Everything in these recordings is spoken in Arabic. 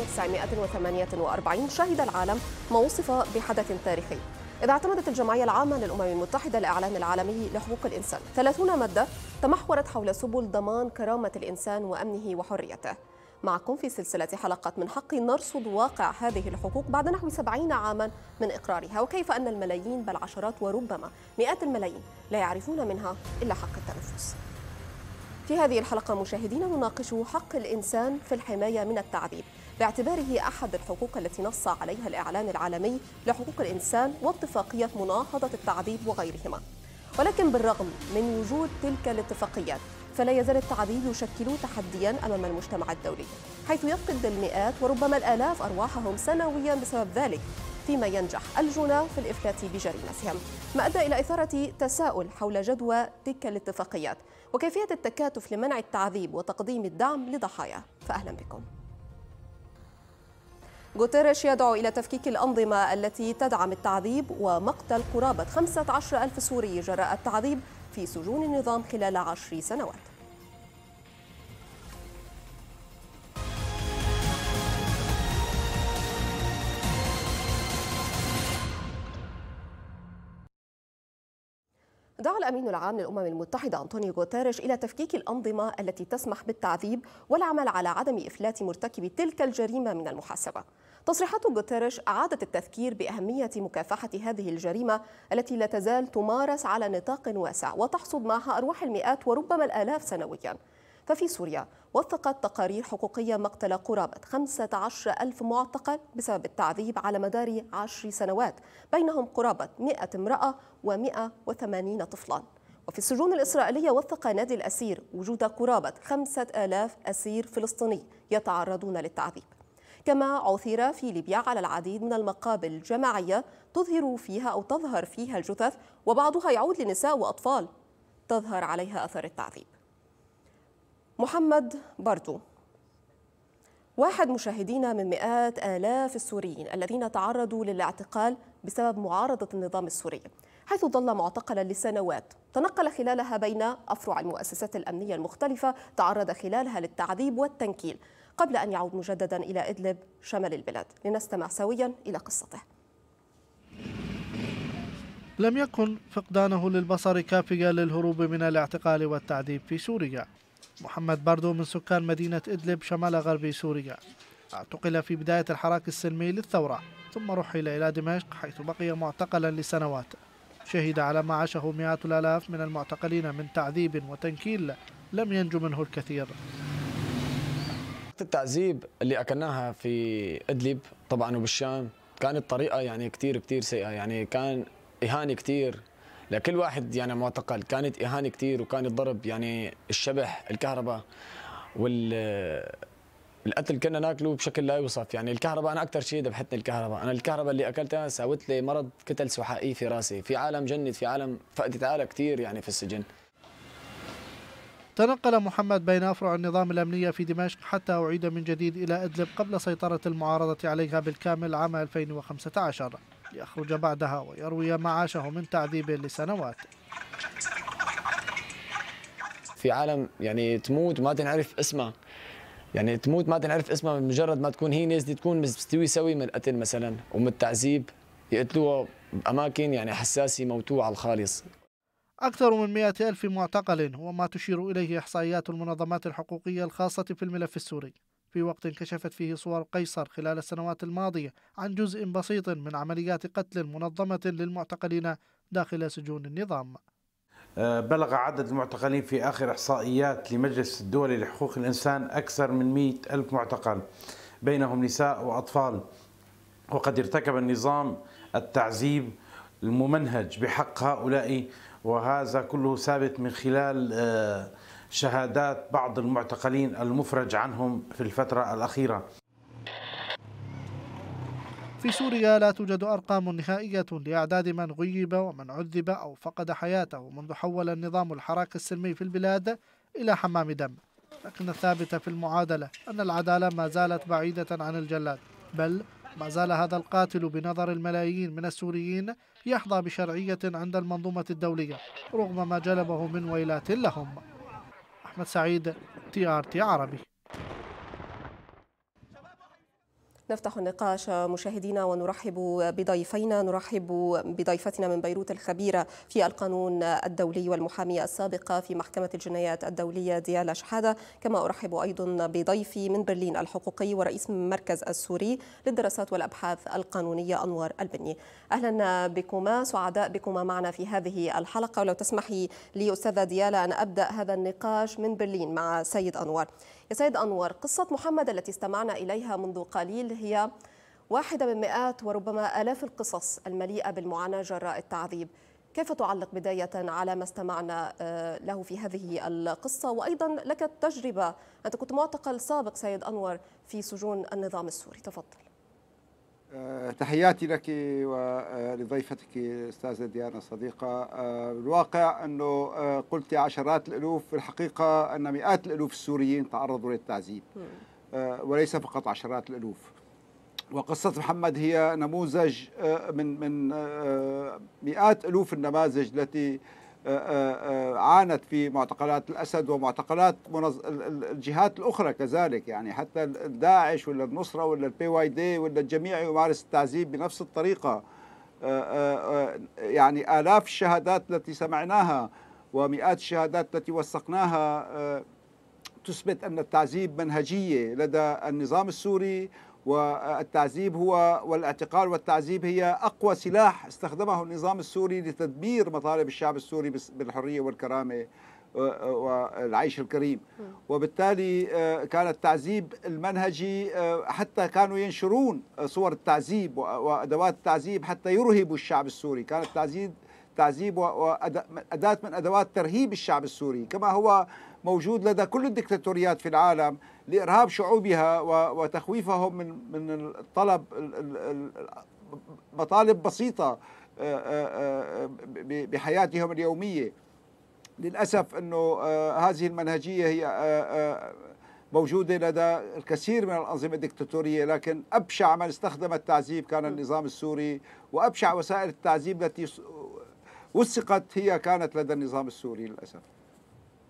1948 شهد العالم ما وصف بحدث تاريخي إذ اعتمدت الجمعية العامة للأمم المتحدة الإعلان العالمي لحقوق الإنسان 30 مادة تمحورت حول سبل ضمان كرامة الإنسان وأمنه وحريته معكم في سلسلة حلقات من حقي نرصد واقع هذه الحقوق بعد نحو 70 عاما من إقرارها وكيف أن الملايين بل عشرات وربما مئات الملايين لا يعرفون منها إلا حق التنفس في هذه الحلقة مشاهدينا نناقش حق الإنسان في الحماية من التعذيب باعتباره أحد الحقوق التي نص عليها الإعلان العالمي لحقوق الإنسان واتفاقية مناهضة التعذيب وغيرهما ولكن بالرغم من وجود تلك الاتفاقيات فلا يزال التعذيب يشكل تحديا امام المجتمع الدولي حيث يفقد المئات وربما الالاف ارواحهم سنويا بسبب ذلك فيما ينجح الجنى في الافلات بجريمتهم ما ادى الى اثاره تساؤل حول جدوى تلك الاتفاقيات وكيفية التكاتف لمنع التعذيب وتقديم الدعم لضحاياه فأهلا بكم غوتيريش يدعو إلى تفكيك الأنظمة التي تدعم التعذيب ومقتل قرابة 15 ألف سوري جراء التعذيب في سجون النظام خلال عشر سنوات دعا الأمين العام للأمم المتحدة أنطونيو غوتيريش إلى تفكيك الأنظمة التي تسمح بالتعذيب والعمل على عدم إفلات مرتكبي تلك الجريمة من المحاسبة. تصريحات غوتيريش أعادت التذكير بأهمية مكافحة هذه الجريمة التي لا تزال تمارس على نطاق واسع وتحصد معها أرواح المئات وربما الآلاف سنوياً. ففي سوريا وثقت تقارير حقوقية مقتل قرابة 15 ألف معتقل بسبب التعذيب على مدار عشر سنوات بينهم قرابة 100 امرأة و180 طفلاً وفي السجون الإسرائيلية وثق نادي الأسير وجود قرابة 5000 أسير فلسطيني يتعرضون للتعذيب كما عثر في ليبيا على العديد من المقابل الجماعية تظهر فيها أو تظهر فيها الجثث وبعضها يعود لنساء وأطفال تظهر عليها أثر التعذيب محمد بردو واحد مشاهدينا من مئات آلاف السوريين الذين تعرضوا للاعتقال بسبب معارضة النظام السوري حيث ظل معتقلا لسنوات تنقل خلالها بين أفرع المؤسسات الأمنية المختلفة تعرض خلالها للتعذيب والتنكيل قبل أن يعود مجددا إلى إدلب شمال البلاد لنستمع سويا إلى قصته لم يكن فقدانه للبصر كافيا للهروب من الاعتقال والتعذيب في سوريا محمد باردو من سكان مدينة إدلب شمال غرب سوريا اعتقل في بداية الحراك السلمي للثورة ثم رحل إلى دمشق حيث بقي معتقلا لسنوات شهد على ما عاشه مئات الآلاف من المعتقلين من تعذيب وتنكيل لم ينجو منه الكثير التعذيب اللي أكلناها في إدلب طبعا وبالشام كانت طريقة يعني كتير كتير سيئة يعني كان إهانة كتير لكل واحد يعني معتقل كانت إهانة كثير وكانت ضرب يعني الشبح الكهرباء وال القتل كنا ناكله بشكل لا يوصف يعني الكهرباء انا اكثر شيء ذبحتني الكهرباء انا الكهرباء اللي اكلتها ساوت لي مرض كتل سحائي في راسي في عالم جنت في عالم فقدت عالة كثير يعني في السجن تنقل محمد بين أفرع النظام الامنيه في دمشق حتى أعيد من جديد إلى إدلب قبل سيطرة المعارضة عليها بالكامل عام 2015 ليخرج بعدها ويروي ما عاشه من تعذيب لسنوات في عالم يعني تموت ما تنعرف اسمها يعني تموت ما تنعرف اسمها مجرد ما تكون هي نازله تكون مستوي سوي من القتل مثلا ومن التعذيب يقتلوها باماكن يعني حساسه يموتوها على الخالص أكثر من مئة ألف معتقل هو ما تشير إليه إحصائيات المنظمات الحقوقية الخاصة في الملف السوري في وقت كشفت فيه صور قيصر خلال السنوات الماضية عن جزء بسيط من عمليات قتل منظمة للمعتقلين داخل سجون النظام آه، بلغ عدد المعتقلين في آخر إحصائيات لمجلس الدولي لحقوق الإنسان أكثر من 100 ألف معتقل بينهم نساء وأطفال وقد ارتكب النظام التعذيب الممنهج بحق هؤلاء وهذا كله ثابت من خلال آه، شهادات بعض المعتقلين المفرج عنهم في الفترة الأخيرة في سوريا لا توجد أرقام نهائية لأعداد من غيب ومن عذب أو فقد حياته منذ حول النظام الحراك السلمي في البلاد إلى حمام دم لكن الثابت في المعادلة أن العدالة ما زالت بعيدة عن الجلاد بل ما زال هذا القاتل بنظر الملايين من السوريين يحظى بشرعية عند المنظومة الدولية رغم ما جلبه من ويلات لهم أحمد سعيد تي آر تي عربي نفتح النقاش مشاهدينا ونرحب بضيفينا نرحب بضيفتنا من بيروت الخبيرة في القانون الدولي والمحامية السابقة في محكمة الجنايات الدولية ديالا شحادة كما أرحب أيضا بضيفي من برلين الحقوقي ورئيس مركز السوري للدراسات والأبحاث القانونية أنوار البني أهلا بكما سعداء بكما معنا في هذه الحلقة ولو تسمحي لي أستاذة ديالا أن أبدأ هذا النقاش من برلين مع سيد أنوار يا سيد أنور قصة محمد التي استمعنا إليها منذ قليل هي واحدة من مئات وربما آلاف القصص المليئة بالمعاناة جراء التعذيب كيف تعلق بداية على ما استمعنا آه، له في هذه القصة وأيضا لك التجربة أنت كنت معتقل سابق سيد أنور في سجون النظام السوري تفضل آه، تحياتي لك ولضيفتك استاذه ديانا الصديقه آه، الواقع انه آه، قلت عشرات الالوف في الحقيقه ان مئات الالوف السوريين تعرضوا للتعذيب وليس فقط عشرات الالوف وقصة محمد هي نموذج من من مئات ألوف النماذج التي آه، آه، آه، عانت في معتقلات الأسد ومعتقلات الجهات الأخرى كذلك يعني حتى داعش ولا النصرة ولا البي واي دي ولا الجميع يمارس التعذيب بنفس الطريقة يعني آلاف الشهادات التي سمعناها ومئات الشهادات التي وثقناها تثبت أن التعذيب منهجية لدى النظام السوري والتعذيب هو والاعتقال والتعذيب هي أقوى سلاح استخدمه النظام السوري لتدبير مطالب الشعب السوري بالحرية والكرامة والعيش الكريم وبالتالي آه، كان التعذيب المنهجي آه، حتى كانوا ينشرون آه، صور التعذيب وأدوات التعذيب حتى يرهبوا الشعب السوري كان التعذيب تعذيب وأداة من أدوات ترهيب الشعب السوري كما هو موجود لدى كل الدكتاتوريات في العالم لارهاب شعوبها وتخويفهم من من الطلب مطالب بسيطه آه، آه، آه، بحياتهم اليوميه للاسف انه هذه المنهجيه هي موجوده لدى الكثير من الانظمه الدكتاتوريه لكن ابشع من استخدم التعذيب كان النظام السوري وابشع وسائل التعذيب التي وثقت هي كانت لدى النظام السوري للاسف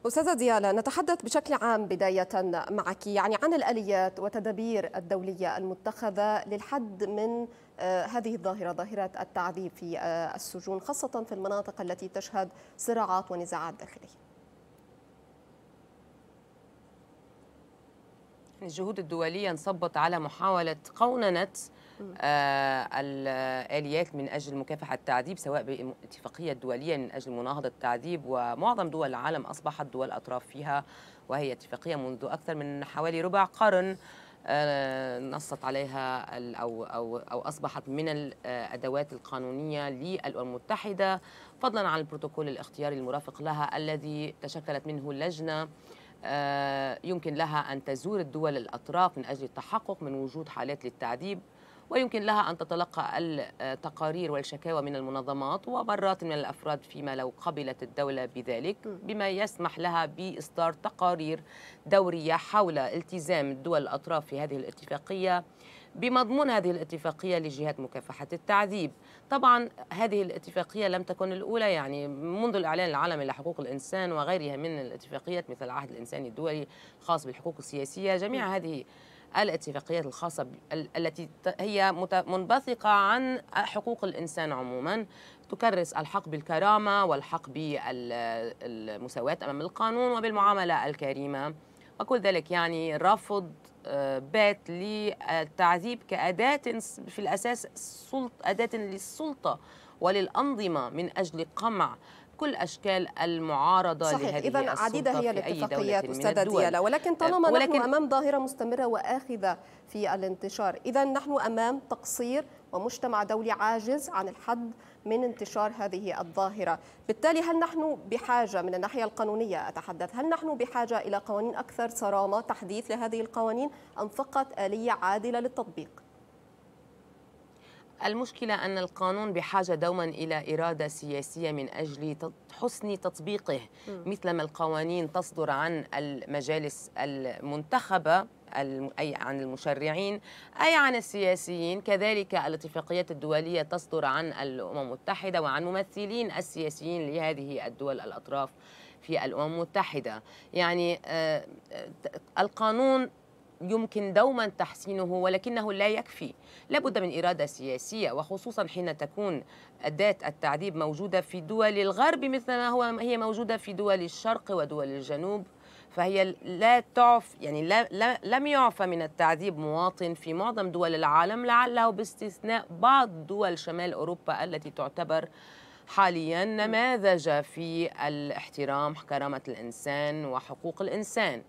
أستاذة ديالا نتحدث بشكل عام بداية معك يعني عن الآليات وتدابير الدولية المتخذة للحد من آه، هذه الظاهرة ظاهرة التعذيب في آه، السجون خاصة في المناطق التي تشهد صراعات ونزاعات داخلية الجهود الدولية انصبت على محاولة قوننة آه، الآليات من أجل مكافحة التعذيب سواء باتفاقية دولية من أجل مناهضة التعذيب ومعظم دول العالم أصبحت دول أطراف فيها وهي اتفاقية منذ أكثر من حوالي ربع قرن آه، نصت عليها أو, أو, أو أصبحت من الأدوات آه، القانونية للأمم المتحدة فضلا عن البروتوكول الاختياري المرافق لها الذي تشكلت منه لجنة يمكن لها أن تزور الدول الأطراف من أجل التحقق من وجود حالات للتعذيب ويمكن لها أن تتلقى التقارير والشكاوى من المنظمات ومرات من الأفراد فيما لو قبلت الدولة بذلك بما يسمح لها بإصدار تقارير دورية حول التزام الدول الأطراف في هذه الاتفاقية بمضمون هذه الاتفاقية لجهات مكافحة التعذيب طبعا هذه الاتفاقية لم تكن الأولى يعني منذ الإعلان العالمي لحقوق الإنسان وغيرها من الاتفاقيات مثل العهد الإنساني الدولي الخاص بالحقوق السياسية جميع هذه الاتفاقيات الخاصة التي هي منبثقة عن حقوق الإنسان عموما تكرس الحق بالكرامة والحق بالمساواة أمام القانون وبالمعاملة الكريمة وكل ذلك يعني رفض آه، بات للتعذيب كأداة في الأساس أداة للسلطة وللأنظمة من أجل قمع كل أشكال المعارضة صحيح. لهذه إذن عديدة هي الاتفاقيات أستاذة ديالة ولكن طالما ولكن نحن أمام ظاهرة مستمرة وآخذة في الانتشار إذا نحن أمام تقصير ومجتمع دولي عاجز عن الحد من انتشار هذه الظاهرة بالتالي هل نحن بحاجة من الناحية القانونية أتحدث هل نحن بحاجة إلى قوانين أكثر صرامة تحديث لهذه القوانين أم فقط آلية عادلة للتطبيق المشكلة أن القانون بحاجة دوما إلى إرادة سياسية من أجل حسن تطبيقه مثل ما القوانين تصدر عن المجالس المنتخبة أي عن المشرعين أي عن السياسيين كذلك الاتفاقيات الدولية تصدر عن الأمم المتحدة وعن ممثلين السياسيين لهذه الدول الأطراف في الأمم المتحدة يعني آه، آه، القانون يمكن دوما تحسينه ولكنه لا يكفي لابد من إرادة سياسية وخصوصا حين تكون أداة التعذيب موجودة في دول الغرب مثل ما هو هي موجودة في دول الشرق ودول الجنوب فهي لا تعف يعني لا, لا لم يعفى من التعذيب مواطن في معظم دول العالم لعله باستثناء بعض دول شمال أوروبا التي تعتبر حاليا نماذج في الاحترام كرامة الإنسان وحقوق الإنسان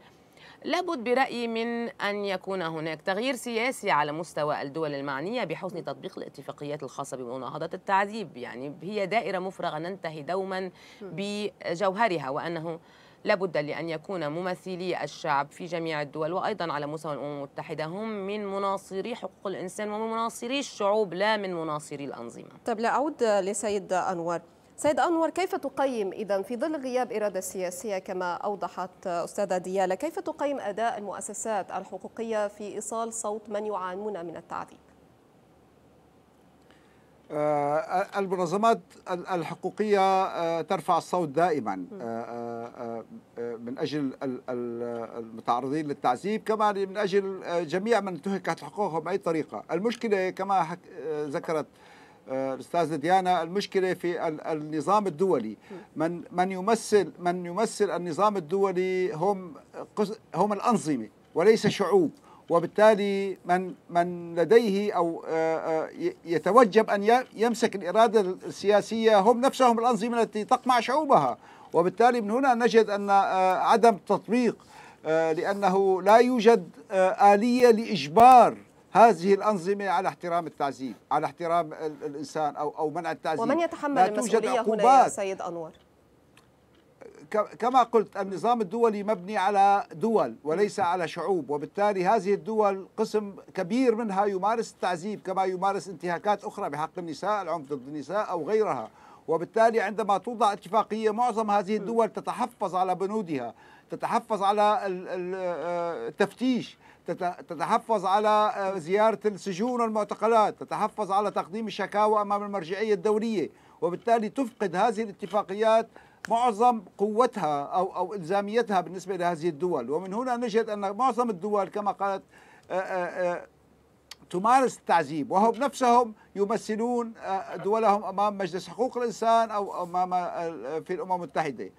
لابد برأيي من أن يكون هناك تغيير سياسي على مستوى الدول المعنية بحسن تطبيق الاتفاقيات الخاصة بمناهضة التعذيب يعني هي دائرة مفرغة ننتهي دوما بجوهرها وأنه لابد لأن يكون ممثلي الشعب في جميع الدول وأيضا على مستوى الأمم المتحدة هم من مناصري حقوق الإنسان ومن مناصري الشعوب لا من مناصري الأنظمة طب لأعود لسيد أنور سيد أنور كيف تقيم إذا في ظل غياب إرادة سياسية كما أوضحت أستاذة ديالة كيف تقيم أداء المؤسسات الحقوقية في إيصال صوت من يعانون من التعذيب؟ آه، المنظمات الحقوقية آه، ترفع الصوت دائما آه، من أجل المتعرضين للتعذيب كما من أجل جميع من انتهكت حقوقهم بأي طريقة المشكلة كما ذكرت الاستاذه آه، ديانا المشكله في النظام الدولي من من يمثل من يمثل النظام الدولي هم هم الانظمه وليس شعوب وبالتالي من من لديه او آه، آه، يتوجب ان يمسك الاراده السياسيه هم نفسهم الانظمه التي تقمع شعوبها وبالتالي من هنا نجد ان عدم تطبيق لانه لا يوجد اليه لاجبار هذه الأنظمة على احترام التعذيب على احترام الإنسان أو, أو منع التعذيب ومن يتحمل المسؤولية هنا يا سيد أنور كما قلت النظام الدولي مبني على دول وليس على شعوب وبالتالي هذه الدول قسم كبير منها يمارس التعذيب كما يمارس انتهاكات أخرى بحق النساء العنف ضد النساء أو غيرها وبالتالي عندما توضع اتفاقية معظم هذه الدول تتحفظ على بنودها تتحفظ على آه، التفتيش تتحفظ على آه، زيارة السجون والمعتقلات تتحفظ على تقديم الشكاوى أمام المرجعية الدولية وبالتالي تفقد هذه الاتفاقيات معظم قوتها أو, أو إلزاميتها بالنسبة لهذه الدول ومن هنا نجد أن معظم الدول كما قالت آه، تمارس التعذيب وهم نفسهم يمثلون دولهم أمام مجلس حقوق الإنسان أو أمام في الأمم المتحدة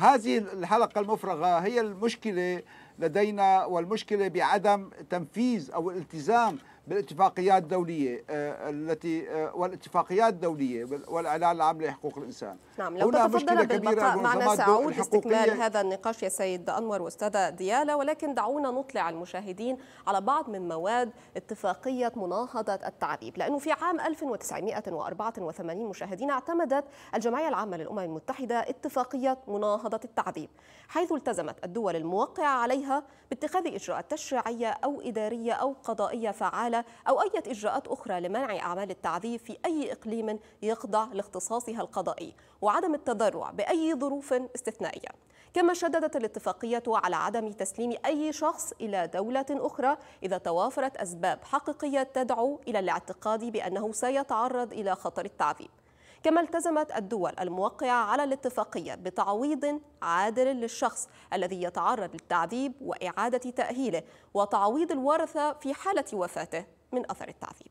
هذه الحلقة المفرغة هي المشكلة لدينا والمشكلة بعدم تنفيذ أو الالتزام بالاتفاقيات الدولية آه، التي آه، والاتفاقيات الدولية والإعلان العام لحقوق الإنسان نعم لو تفضل بالبقاء معنا سأعود استكمال هذا النقاش يا سيد أنور وأستاذة ديالة ولكن دعونا نطلع المشاهدين على بعض من مواد اتفاقية مناهضة التعذيب لأنه في عام 1984 مشاهدين اعتمدت الجمعية العامة للأمم المتحدة اتفاقية مناهضة التعذيب حيث التزمت الدول الموقعة عليها باتخاذ إجراءات تشريعية أو إدارية أو قضائية فعالة أو أي إجراءات أخرى لمنع أعمال التعذيب في أي إقليم يخضع لاختصاصها القضائي وعدم التضرع بأي ظروف استثنائية كما شددت الاتفاقية على عدم تسليم أي شخص إلى دولة أخرى إذا توافرت أسباب حقيقية تدعو إلى الاعتقاد بأنه سيتعرض إلى خطر التعذيب كما التزمت الدول الموقعة على الاتفاقية بتعويض عادل للشخص الذي يتعرض للتعذيب وإعادة تأهيله وتعويض الورثة في حالة وفاته من أثر التعذيب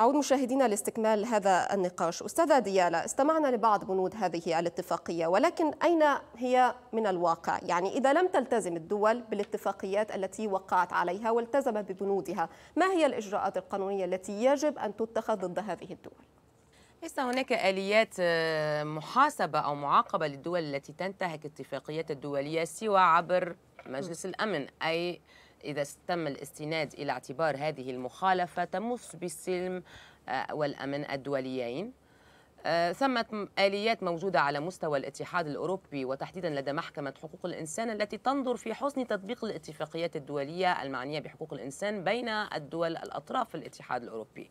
أعود مشاهدينا لاستكمال هذا النقاش أستاذة ديالة استمعنا لبعض بنود هذه الاتفاقية ولكن أين هي من الواقع يعني إذا لم تلتزم الدول بالاتفاقيات التي وقعت عليها والتزمت ببنودها ما هي الإجراءات القانونية التي يجب أن تتخذ ضد هذه الدول؟ ليس هناك آليات آه، محاسبة أو معاقبة للدول التي تنتهك الاتفاقيات الدولية سوى عبر مجلس الأمن أي إذا تم الاستناد إلى اعتبار هذه المخالفة تمس بالسلم آه، والأمن الدوليين آه، ثمة آليات موجودة على مستوى الاتحاد الأوروبي وتحديدا لدى محكمة حقوق الإنسان التي تنظر في حسن تطبيق الاتفاقيات الدولية المعنية بحقوق الإنسان بين الدول الأطراف في الاتحاد الأوروبي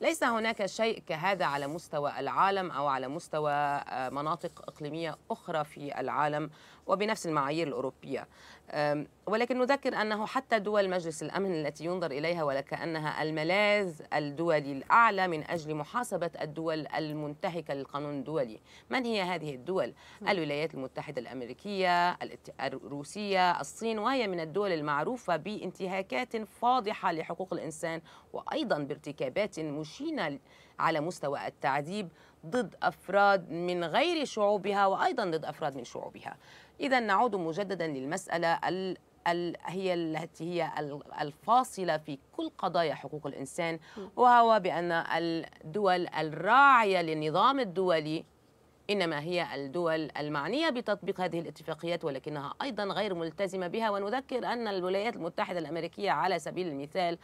ليس هناك شيء كهذا على مستوى العالم أو على مستوى آه، مناطق إقليمية أخرى في العالم وبنفس المعايير الأوروبية ولكن نذكر أنه حتى دول مجلس الأمن التي ينظر إليها ولكأنها الملاذ الدولي الأعلى من أجل محاسبة الدول المنتهكة للقانون الدولي من هي هذه الدول؟ الولايات المتحدة الأمريكية الروسية الصين وهي من الدول المعروفة بانتهاكات فاضحة لحقوق الإنسان وأيضا بارتكابات مش مشينا على مستوى التعذيب ضد أفراد من غير شعوبها وأيضا ضد أفراد من شعوبها إذا نعود مجددا للمسألة هي التي هي الفاصلة في كل قضايا حقوق الإنسان وهو بأن الدول الراعية للنظام الدولي إنما هي الدول المعنية بتطبيق هذه الاتفاقيات ولكنها أيضا غير ملتزمة بها ونذكر أن الولايات المتحدة الأمريكية على سبيل المثال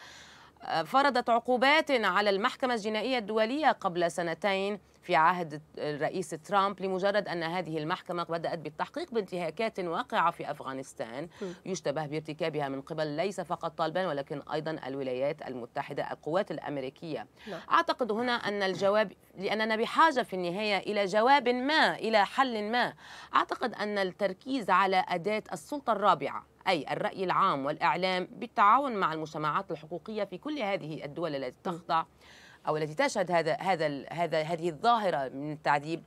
فرضت عقوبات على المحكمة الجنائية الدولية قبل سنتين في عهد الرئيس ترامب لمجرد أن هذه المحكمة بدأت بالتحقيق بانتهاكات واقعة في أفغانستان يشتبه بارتكابها من قبل ليس فقط طالبان ولكن أيضا الولايات المتحدة القوات الأمريكية نعم. أعتقد هنا أن الجواب لأننا بحاجة في النهاية إلى جواب ما إلى حل ما أعتقد أن التركيز على أداة السلطة الرابعة أي الرأي العام والإعلام بالتعاون مع المجتمعات الحقوقية في كل هذه الدول التي تخضع أو التي تشهد هذا هذا هذا هذه الظاهرة من التعذيب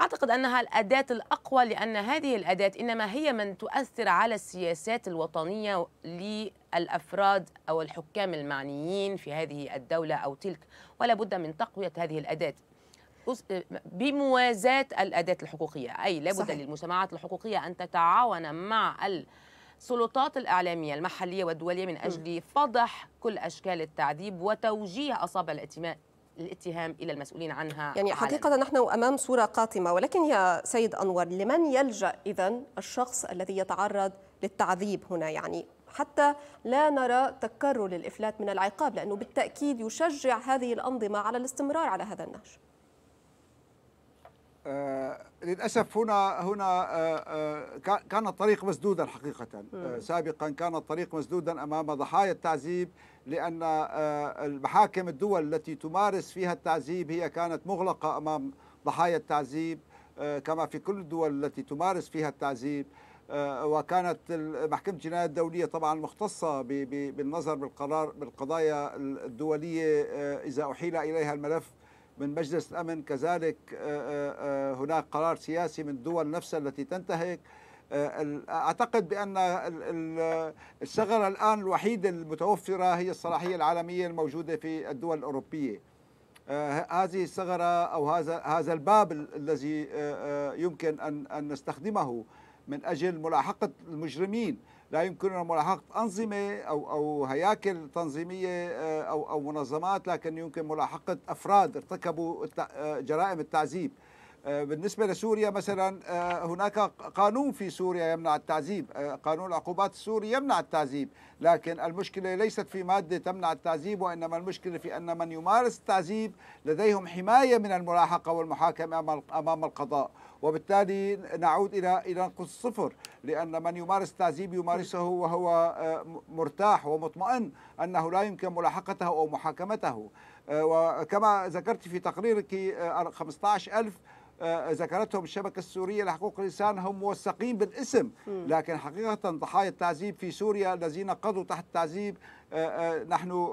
أعتقد أنها الأداة الأقوى لأن هذه الأداة إنما هي من تؤثر على السياسات الوطنية للأفراد أو الحكام المعنيين في هذه الدولة أو تلك ولا بد من تقوية هذه الأداة بموازاة الأداة الحقوقية أي لابد للمجتمعات الحقوقية أن تتعاون مع ال السلطات الإعلامية المحلية والدولية من أجل فضح كل أشكال التعذيب وتوجيه أصابع الائتمان الاتهام الى المسؤولين عنها يعني حقيقه عالم. نحن امام صوره قاتمه ولكن يا سيد انور لمن يلجا اذا الشخص الذي يتعرض للتعذيب هنا يعني حتى لا نرى تكرر الافلات من العقاب لانه بالتاكيد يشجع هذه الانظمه على الاستمرار على هذا النهج آه، للاسف هنا هنا آه، آه، كان الطريق مسدودا حقيقه سابقا كان الطريق مسدودا امام ضحايا التعذيب لان المحاكم الدول التي تمارس فيها التعذيب هي كانت مغلقه امام ضحايا التعذيب كما في كل الدول التي تمارس فيها التعذيب وكانت محكمة الجنايات الدولية طبعا مختصة بالنظر بالقرار بالقضايا الدولية إذا أحيل إليها الملف من مجلس الأمن كذلك آه، آه، آه، هناك قرار سياسي من الدول نفسها التي تنتهك أعتقد بأن الثغرة الآن الوحيدة المتوفرة هي الصلاحية العالمية الموجودة في الدول الأوروبية هذه الثغرة أو هذا هذا الباب الذي يمكن أن نستخدمه من أجل ملاحقة المجرمين لا يمكننا ملاحقة أنظمة أو أو هياكل تنظيمية آه، أو أو منظمات لكن يمكن ملاحقة أفراد ارتكبوا آه، جرائم التعذيب آه، بالنسبة لسوريا مثلا هناك قانون في سوريا يمنع التعذيب قانون العقوبات السوري يمنع التعذيب لكن المشكلة ليست في مادة تمنع التعذيب وإنما المشكلة في أن من يمارس التعذيب لديهم حماية من الملاحقة والمحاكمة أمام القضاء وبالتالي نعود إلى إلى نقص صفر لأن من يمارس التعذيب يمارسه وهو آه، مرتاح ومطمئن أنه لا يمكن ملاحقته أو محاكمته آه، وكما ذكرت في تقريرك 15000 آه، ذكرتهم الشبكة السورية لحقوق الإنسان هم موثقين بالاسم لكن حقيقة ضحايا التعذيب في سوريا الذين قضوا تحت التعذيب نحن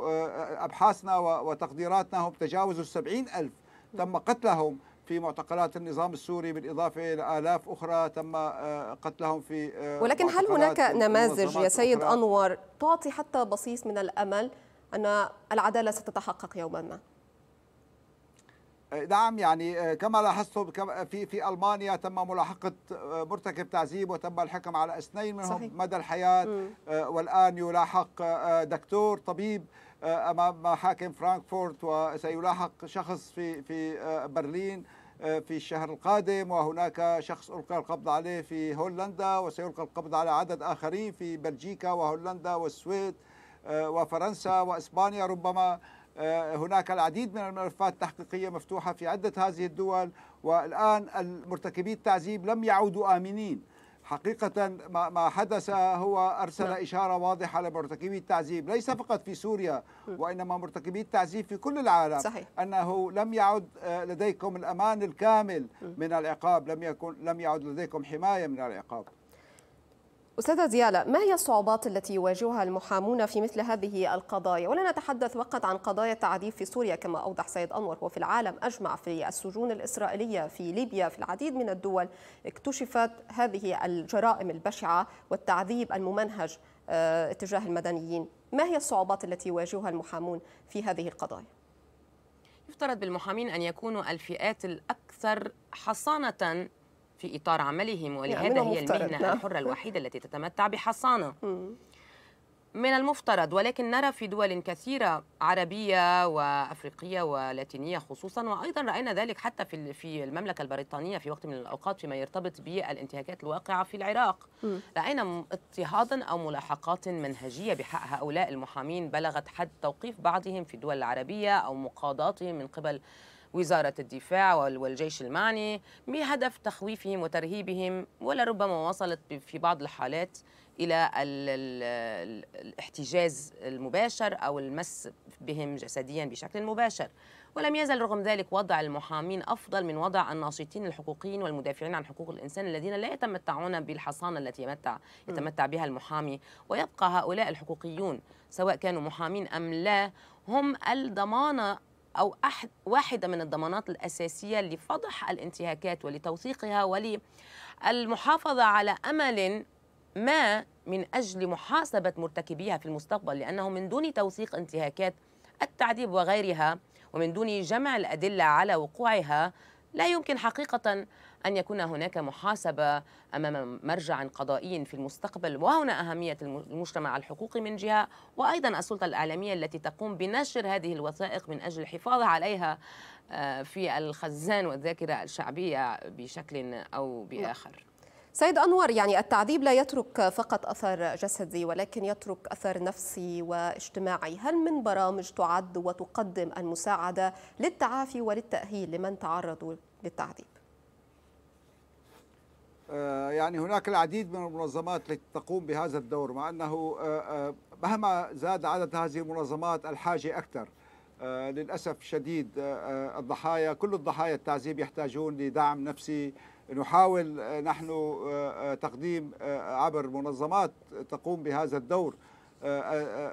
أبحاثنا وتقديراتنا هم تجاوزوا 70000 تم قتلهم في معتقلات النظام السوري بالإضافة إلى آلاف أخرى تم آه، قتلهم في آه، ولكن هل هناك نماذج يا سيد أخرى. أنور تعطي حتى بصيص من الأمل أن العدالة ستتحقق يوما ما؟ آه، نعم يعني كما لاحظتم في في المانيا تم ملاحقه مرتكب تعذيب وتم الحكم على اثنين منهم صحيح. مدى الحياه م. والان يلاحق دكتور طبيب آه، امام محاكم فرانكفورت وسيلاحق شخص في في آه، برلين آه، في الشهر القادم وهناك شخص ألقى القبض عليه في هولندا وسيلقى القبض على عدد آخرين في بلجيكا وهولندا والسويد وفرنسا وإسبانيا ربما هناك العديد من الملفات التحقيقية مفتوحة في عدة هذه الدول والآن المرتكبي التعذيب لم يعودوا آمنين حقيقة ما حدث هو أرسل نعم. إشارة واضحة لمرتكبي التعذيب ليس فقط في سوريا وإنما مرتكبي التعذيب في كل العالم صحيح. أنه لم يعد آه، لديكم الأمان الكامل من العقاب لم يكن لم يعد لديكم حماية من العقاب أستاذة ديالة ما هي الصعوبات التي يواجهها المحامون في مثل هذه القضايا ولا نتحدث فقط عن قضايا التعذيب في سوريا كما أوضح سيد أنور وفي العالم أجمع في السجون الإسرائيلية في ليبيا في العديد من الدول اكتشفت هذه الجرائم البشعة والتعذيب الممنهج آه، اتجاه المدنيين ما هي الصعوبات التي يواجهها المحامون في هذه القضايا؟ يفترض بالمحامين أن يكونوا الفئات الأكثر حصانة في إطار عملهم ولهذا هي المهنة نعم. الحرة نعم. الوحيدة التي تتمتع بحصانة من المفترض ولكن نرى في دول كثيرة عربية وأفريقية ولاتينية خصوصا وأيضا رأينا ذلك حتى في في المملكة البريطانية في وقت من الأوقات فيما يرتبط بالانتهاكات الواقعة في العراق رأينا اضطهادا أو ملاحقات منهجية بحق هؤلاء المحامين بلغت حد توقيف بعضهم في الدول العربية أو مقاضاتهم من قبل وزارة الدفاع والجيش المعني بهدف تخويفهم وترهيبهم ولربما وصلت في بعض الحالات إلى الاحتجاز المباشر أو المس بهم جسديا بشكل مباشر ولم يزل رغم ذلك وضع المحامين أفضل من وضع الناشطين الحقوقيين والمدافعين عن حقوق الإنسان الذين لا يتمتعون بالحصانة التي يتمتع, يتمتع بها المحامي ويبقى هؤلاء الحقوقيون سواء كانوا محامين أم لا هم الضمانة أو أحد واحدة من الضمانات الأساسية لفضح الانتهاكات ولتوثيقها وللمحافظة على أمل ما من أجل محاسبة مرتكبيها في المستقبل لأنه من دون توثيق انتهاكات التعذيب وغيرها ومن دون جمع الأدلة على وقوعها لا يمكن حقيقة أن يكون هناك محاسبة أمام مرجع قضائي في المستقبل وهنا أهمية المجتمع الحقوقي من جهة وأيضا السلطة الإعلامية التي تقوم بنشر هذه الوثائق من أجل الحفاظ عليها آه، في الخزان والذاكرة الشعبية بشكل أو بآخر سيد أنور يعني التعذيب لا يترك فقط أثر جسدي ولكن يترك أثر نفسي واجتماعي هل من برامج تعد وتقدم المساعدة للتعافي وللتأهيل لمن تعرضوا للتعذيب؟ آه، يعني هناك العديد من المنظمات التي تقوم بهذا الدور مع أنه آه، آه، مهما زاد عدد هذه المنظمات الحاجة أكثر للأسف الشديد الضحايا كل الضحايا التعذيب يحتاجون لدعم نفسي نحاول نحن تقديم عبر منظمات تقوم بهذا الدور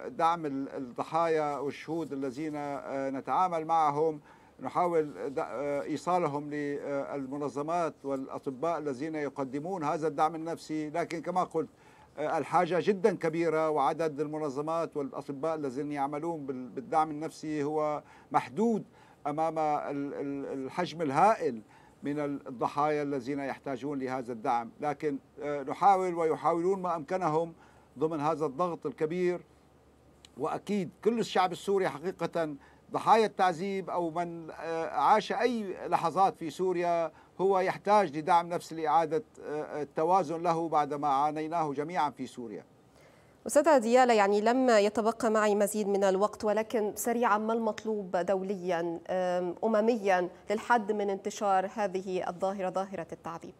دعم الضحايا والشهود الذين نتعامل معهم نحاول آه، إيصالهم للمنظمات والأطباء الذين يقدمون هذا الدعم النفسي لكن كما قلت آه، الحاجة جدا كبيرة وعدد المنظمات والأطباء الذين يعملون بالدعم النفسي هو محدود أمام الحجم الهائل من الضحايا الذين يحتاجون لهذا الدعم لكن آه، نحاول ويحاولون ما أمكنهم ضمن هذا الضغط الكبير وأكيد كل الشعب السوري حقيقة ضحايا التعذيب أو من آه، عاش أي لحظات في سوريا هو يحتاج لدعم نفس لإعادة آه، التوازن له بعدما عانيناه جميعا في سوريا أستاذة ديالة يعني لم يتبقى معي مزيد من الوقت ولكن سريعا ما المطلوب دوليا أمميا للحد من انتشار هذه الظاهرة ظاهرة التعذيب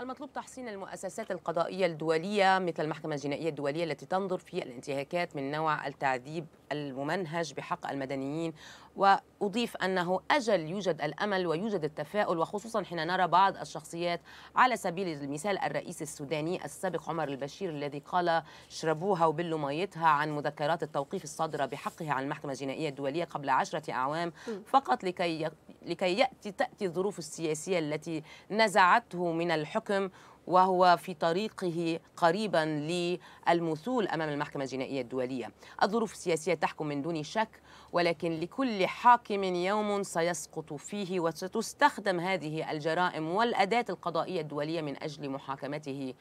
المطلوب تحسين المؤسسات القضائية الدولية مثل المحكمة الجنائية الدولية التي تنظر في الانتهاكات من نوع التعذيب الممنهج بحق المدنيين وأضيف أنه أجل يوجد الأمل ويوجد التفاؤل وخصوصا حين نرى بعض الشخصيات على سبيل المثال الرئيس السوداني السابق عمر البشير الذي قال اشربوها وبلوا ميتها عن مذكرات التوقيف الصادرة بحقه عن المحكمة الجنائية الدولية قبل عشرة أعوام فقط لكي لكي يأتي تأتي الظروف السياسية التي نزعته من الحكم وهو في طريقه قريبا للمثول امام المحكمه الجنائيه الدوليه. الظروف السياسيه تحكم من دون شك ولكن لكل حاكم يوم سيسقط فيه وستستخدم هذه الجرائم والاداه القضائيه الدوليه من اجل محاكمته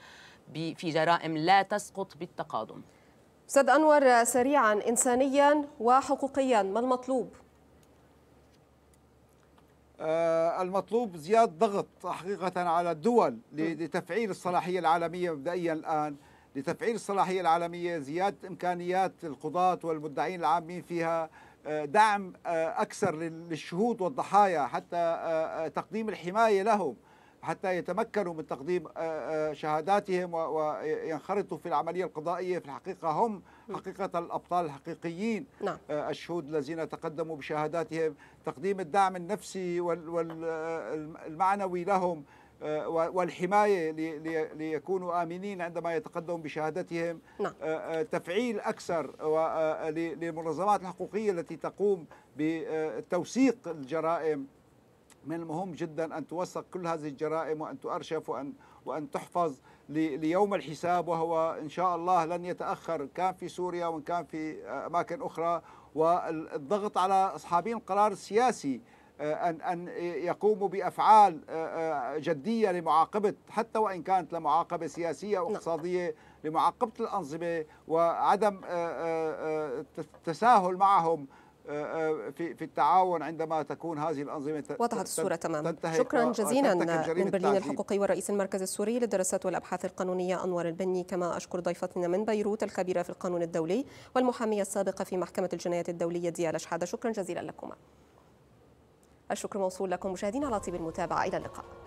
في جرائم لا تسقط بالتقادم. استاذ انور سريعا انسانيا وحقوقيا ما المطلوب؟ آه، المطلوب زيادة ضغط حقيقة على الدول لتفعيل الصلاحية العالمية مبدئيا الآن لتفعيل الصلاحية العالمية زيادة إمكانيات القضاة والمدعين العامين فيها آه، دعم آه، أكثر للشهود والضحايا حتى تقديم الحماية لهم حتى يتمكنوا من تقديم آه، آه، شهاداتهم وينخرطوا في العملية القضائية في الحقيقة هم حقيقة الأبطال الحقيقيين نعم. آه، الشهود الذين تقدموا بشهاداتهم تقديم الدعم النفسي والمعنوي لهم والحماية ليكونوا آمنين عندما يتقدموا بشهادتهم نعم. تفعيل أكثر للمنظمات الحقوقية التي تقوم بتوثيق الجرائم من المهم جدا أن توثق كل هذه الجرائم وأن تؤرشف وأن وأن تحفظ ليوم الحساب وهو إن شاء الله لن يتأخر كان في سوريا وإن كان في أماكن أخرى والضغط على أصحابين القرار السياسي آه، أن أن يقوموا بأفعال آه، آه، جدية لمعاقبة حتى وإن كانت لمعاقبة سياسية أو نعم. اقتصادية لمعاقبة الأنظمة وعدم التساهل معهم في في التعاون عندما تكون هذه الانظمه وضحت الصوره تماما شكرا آه، آه، جزيلا آه، من برلين الحقوقي والرئيس المركز السوري للدراسات والابحاث القانونيه انور البني كما اشكر ضيفتنا من بيروت الخبيره في القانون الدولي والمحاميه السابقه في محكمه الجنايات الدوليه ديالا شحاده شكرا جزيلا لكما الشكر موصول لكم مشاهدينا على طيب المتابعه الى اللقاء